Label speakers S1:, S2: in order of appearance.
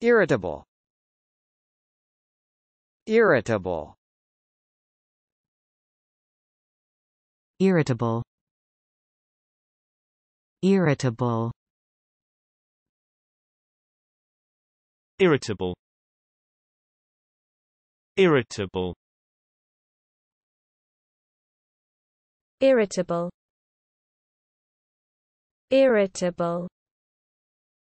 S1: Irritable Irritable Irritable Irritable Irritable Irritable Irritable Irritable